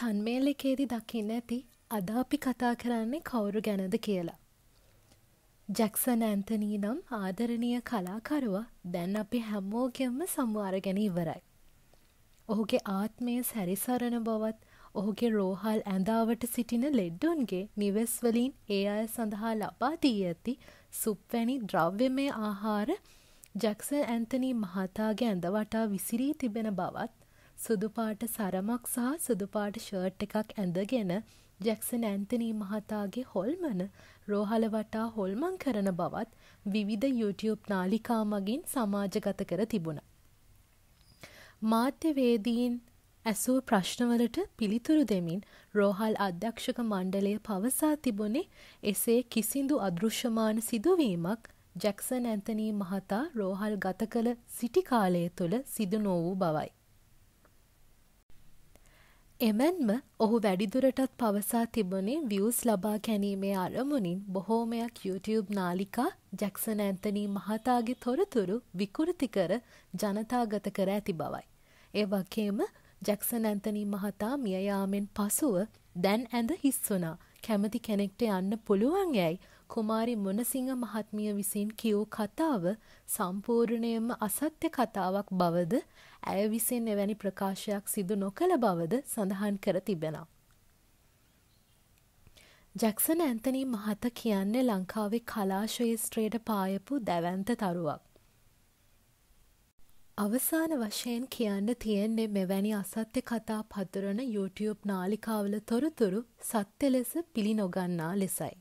තන්මේල් එකේදි දකින්න ඇති අද අපි කතා කරන්නේ කවුරු ගැනද කියලා. ජැක්සන් ඇන්තනී නම් ආදරණීය කලාකරුවා දැන් අපි හැමෝගෙම්ම සම්වාරගෙන ඉවරයි. ඔහුගේ ආත්මය සැරිසරණ බවත් ඔහුගේ රෝහල් ඇඳාවට සිටින ලෙඩ්ඩුන්ගේ නිවෙස්වලින් ඒ අය සඳහා ලබා දී ඇති සුප්වැනි ද්‍රව්‍යමය ආහාර ජැක්සන් ඇන්තනී මහතාගේ ඇඳවටා විසිරී තිබෙන බවත් සුදු පාට සරමක් සහ සුදු පාට ෂර්ට් එකක් ඇඳගෙන ජැක්සන් ඇන්තනී මහතාගේ හොල්මන රෝහල වටා හොල්මන් කරන බවත් විවිධ YouTube නාලිකා මගින් සමාජගත කර තිබුණා. මාධ්‍යවේදීන් ඇසූ ප්‍රශ්නවලට පිළිතුරු දෙමින් රෝහල් අධ්‍යක්ෂක මණ්ඩලය පවසා තිබුණේ එසේ කිසිදු අදෘශ්‍යමාන සිදුවීමක් ජැක්සන් ඇන්තනී මහතා රෝහල් ගත කළ සිටිකාලය තුළ සිදු නොවූ බවයි. එමෙන්ම ඔහු වැඩිදුරටත් පවසා තිබුණේ වියස් ලබා ගැනීමේ අරමුණින් බොහෝමයක් YouTube නාලිකා ජැක්සන් ඇන්තනී මහතාගේ තොරතුරු විකෘති කර ජනතාගත කර ඇති බවයි. ඒ වගේම ජැක්සන් ඇන්තනී මහතා මියයාමෙන් පසුව දැන් ඇඳ හිස් වුණා. කැමති කෙනෙක්ට යන්න පුළුවන් යැයි කුමාරි මොනසිංහ මහත්මිය විසින් කියූ කතාව සම්පූර්ණයෙන්ම අසත්‍ය කතාවක් බවද ඇය විසින් එවැනි ප්‍රකාශයක් සිදු නොකළ බවද සඳහන් කර තිබෙනවා. ජැක්සන් ඇන්තනී මහත කියන්නේ ලංකාවේ කලා ශ්‍රේෂ්ත්‍රයට පායපු දැවන්ත තරුවක්. අවසාන වශයෙන් කියන්න තියෙන්නේ මෙවැනි අසත්‍ය කතා පතුරන YouTube නාලිකාවල තොරතුරු සත්‍ය ලෙස පිළි නොගන්නා ලෙසයි.